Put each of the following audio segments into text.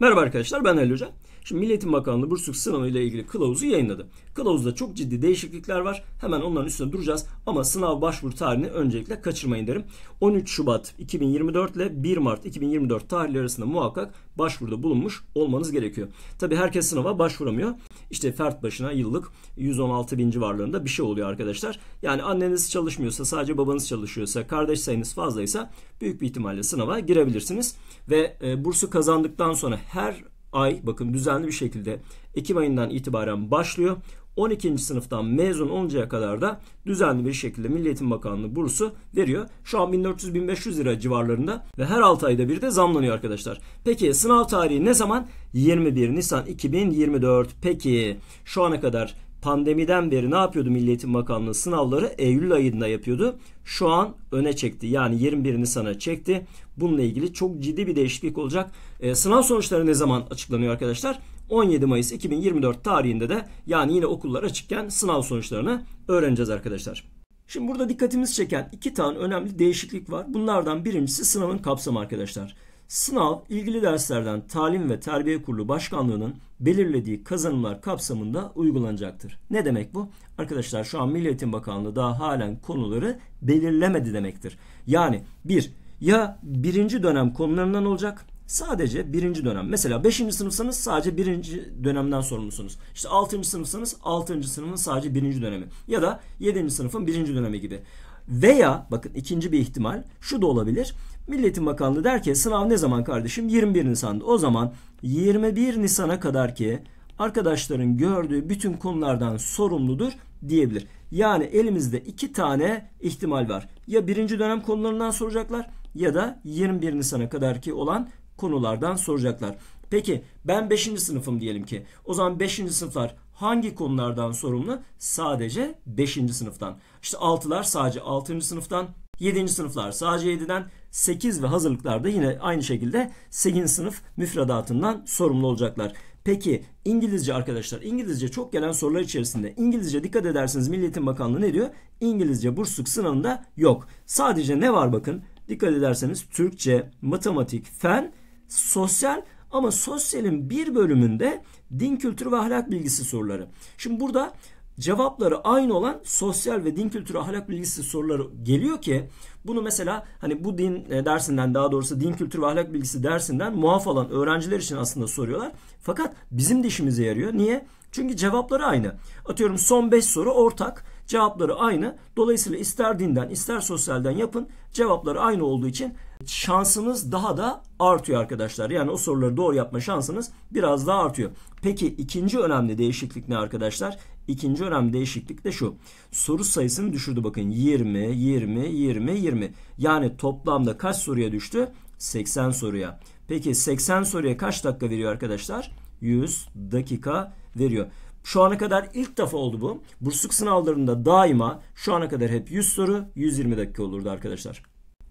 Merhaba arkadaşlar ben Ali Hoca. Şimdi Milli Bakanlığı bursluluk sınavı ile ilgili kılavuzu yayınladı. Kılavuzda çok ciddi değişiklikler var. Hemen onların üstüne duracağız ama sınav başvuru tarihini öncelikle kaçırmayın derim. 13 Şubat 2024 ile 1 Mart 2024 tarihleri arasında muhakkak başvuruda bulunmuş olmanız gerekiyor. Tabi herkes sınava başvuramıyor. İşte fert başına yıllık 116 bin civarlarında bir şey oluyor arkadaşlar. Yani anneniz çalışmıyorsa sadece babanız çalışıyorsa kardeş sayınız fazlaysa büyük bir ihtimalle sınava girebilirsiniz. Ve e, bursu kazandıktan sonra her ay bakın düzenli bir şekilde Ekim ayından itibaren başlıyor. 12. sınıftan mezun oluncaya kadar da düzenli bir şekilde Milli Eğitim Bakanlığı bursu veriyor. Şu an 1400-1500 lira civarlarında ve her 6 ayda bir de zamlanıyor arkadaşlar. Peki sınav tarihi ne zaman? 21 Nisan 2024. Peki şu ana kadar pandemiden beri ne yapıyordu Milli Eğitim Bakanlığı sınavları Eylül ayında yapıyordu. Şu an öne çekti. Yani 21 Nisan'a çekti. Bununla ilgili çok ciddi bir değişiklik olacak. E, sınav sonuçları ne zaman açıklanıyor arkadaşlar? 17 Mayıs 2024 tarihinde de yani yine okullar açıkken sınav sonuçlarını öğreneceğiz arkadaşlar. Şimdi burada dikkatimiz çeken iki tane önemli değişiklik var. Bunlardan birincisi sınavın kapsamı arkadaşlar. Sınav ilgili derslerden Talim ve Terbiye Kurulu Başkanlığı'nın belirlediği kazanımlar kapsamında uygulanacaktır. Ne demek bu? Arkadaşlar şu an Milli Eğitim Bakanlığı daha halen konuları belirlemedi demektir. Yani bir ya birinci dönem konularından olacak Sadece birinci dönem. Mesela beşinci sınıfsanız sadece birinci dönemden sorumlusunuz. İşte altıncı sınıfsanız altıncı sınıfın sadece birinci dönemi. Ya da yedinci sınıfın birinci dönemi gibi. Veya bakın ikinci bir ihtimal şu da olabilir. Milletin Bakanlığı der ki sınav ne zaman kardeşim? 21 Nisan'da. O zaman 21 Nisan'a kadar ki arkadaşların gördüğü bütün konulardan sorumludur diyebilir. Yani elimizde iki tane ihtimal var. Ya birinci dönem konularından soracaklar ya da 21 Nisan'a kadar ki olan konulardan soracaklar. Peki ben 5. sınıfım diyelim ki. O zaman 5. sınıflar hangi konulardan sorumlu? Sadece 5. sınıftan. İşte 6'lar sadece 6. sınıftan, 7. sınıflar sadece 7'den, 8 ve hazırlıklarda yine aynı şekilde 8. sınıf müfredatından sorumlu olacaklar. Peki İngilizce arkadaşlar İngilizce çok gelen sorular içerisinde İngilizce dikkat edersiniz Milliyetin Bakanlığı ne diyor? İngilizce bursluk sınavında yok. Sadece ne var bakın dikkat ederseniz Türkçe, matematik, fen, sosyal ama sosyalin bir bölümünde din kültürü ve ahlak bilgisi soruları. Şimdi burada cevapları aynı olan sosyal ve din kültürü ahlak bilgisi soruları geliyor ki bunu mesela hani bu din e, dersinden daha doğrusu din kültürü ve ahlak bilgisi dersinden muaf olan öğrenciler için aslında soruyorlar. Fakat bizim de işimize yarıyor. Niye? Çünkü cevapları aynı. Atıyorum son 5 soru ortak. Cevapları aynı. Dolayısıyla ister dinden ister sosyalden yapın. Cevapları aynı olduğu için şansınız daha da artıyor arkadaşlar. Yani o soruları doğru yapma şansınız biraz daha artıyor. Peki ikinci önemli değişiklik ne arkadaşlar? İkinci önemli değişiklik de şu. Soru sayısını düşürdü bakın. 20, 20, 20, 20. Yani toplamda kaç soruya düştü? 80 soruya. Peki 80 soruya kaç dakika veriyor arkadaşlar? 100 dakika veriyor. Şu ana kadar ilk defa oldu bu. Bursluk sınavlarında daima şu ana kadar hep 100 soru 120 dakika olurdu arkadaşlar.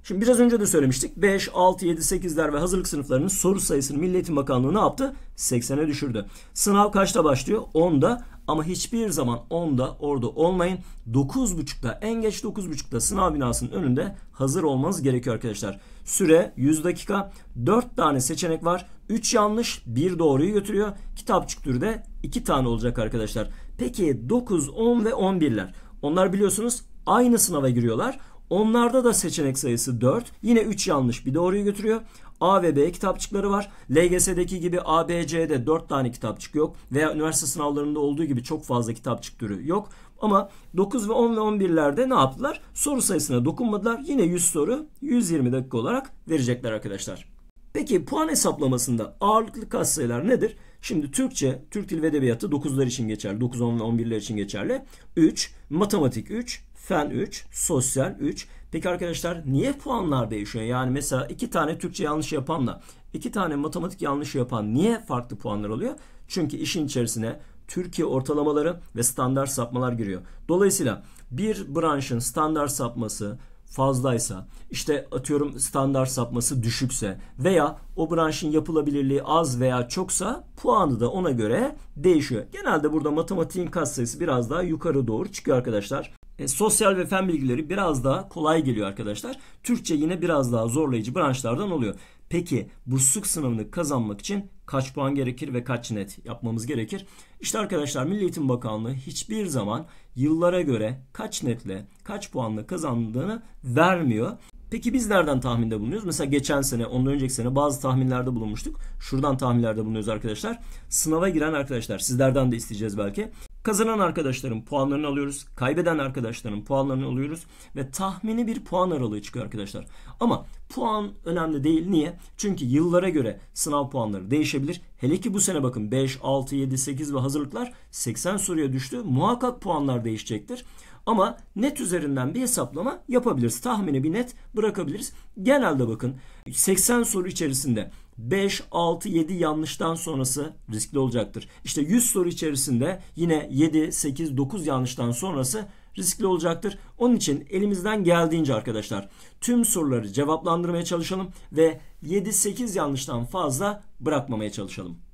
Şimdi biraz önce de söylemiştik. 5, 6, 7, 8'ler ve hazırlık sınıflarının soru sayısını Milli Eğitim Bakanlığı ne yaptı? 80'e düşürdü. Sınav kaçta başlıyor? 10'da ama hiçbir zaman 10'da orada olmayın. 9.30'da en geç 9.30'da sınav binasının önünde hazır olmanız gerekiyor arkadaşlar. Süre 100 dakika. 4 tane seçenek var. 3 yanlış 1 doğruyu götürüyor. Kitapçık türü de 2 tane olacak arkadaşlar. Peki 9, 10 ve 11'ler. Onlar biliyorsunuz aynı sınava giriyorlar. Onlarda da seçenek sayısı 4. Yine 3 yanlış bir doğruyu götürüyor. A ve B kitapçıkları var. LGS'deki gibi A, B, C'de 4 tane kitapçık yok. Veya üniversite sınavlarında olduğu gibi çok fazla kitapçık türü yok. Ama 9 ve 10 ve 11'lerde ne yaptılar? Soru sayısına dokunmadılar. Yine 100 soru 120 dakika olarak verecekler arkadaşlar. Peki puan hesaplamasında ağırlıklı katsayılar nedir? Şimdi Türkçe, Türk Dil ve Edebiyatı 9'lar için geçerli. 9, 10 ve 11'ler için geçerli. 3, matematik 3, fen 3, sosyal 3. Peki arkadaşlar niye puanlar değişiyor? Yani mesela iki tane Türkçe yanlış yapanla iki tane matematik yanlışı yapan niye farklı puanlar oluyor? Çünkü işin içerisine Türkiye ortalamaları ve standart sapmalar giriyor. Dolayısıyla bir branşın standart sapması fazlaysa, işte atıyorum standart sapması düşükse veya o branşın yapılabilirliği az veya çoksa puanı da ona göre değişiyor. Genelde burada matematiğin katsayısı biraz daha yukarı doğru çıkıyor arkadaşlar e, sosyal ve fen bilgileri biraz daha kolay geliyor arkadaşlar. Türkçe yine biraz daha zorlayıcı branşlardan oluyor. Peki bursluluk sınavını kazanmak için kaç puan gerekir ve kaç net yapmamız gerekir? İşte arkadaşlar Milli Eğitim Bakanlığı hiçbir zaman yıllara göre kaç netle, kaç puanla kazandığını vermiyor. Peki biz nereden tahminde bulunuyoruz? Mesela geçen sene, ondan önceki sene bazı tahminlerde bulunmuştuk. Şuradan tahminlerde bulunuyoruz arkadaşlar. Sınava giren arkadaşlar, sizlerden de isteyeceğiz belki. Kazanan arkadaşların puanlarını alıyoruz. Kaybeden arkadaşların puanlarını alıyoruz. Ve tahmini bir puan aralığı çıkıyor arkadaşlar. Ama puan önemli değil. Niye? Çünkü yıllara göre sınav puanları değişebilir. Hele ki bu sene bakın 5, 6, 7, 8 ve hazırlıklar 80 soruya düştü. Muhakkak puanlar değişecektir. Ama net üzerinden bir hesaplama yapabiliriz. Tahmini bir net bırakabiliriz. Genelde bakın 80 soru içerisinde 5, 6, 7 yanlıştan sonrası riskli olacaktır. İşte 100 soru içerisinde yine 7, 8, 9 yanlıştan sonrası riskli olacaktır. Onun için elimizden geldiğince arkadaşlar tüm soruları cevaplandırmaya çalışalım ve 7-8 yanlıştan fazla bırakmamaya çalışalım.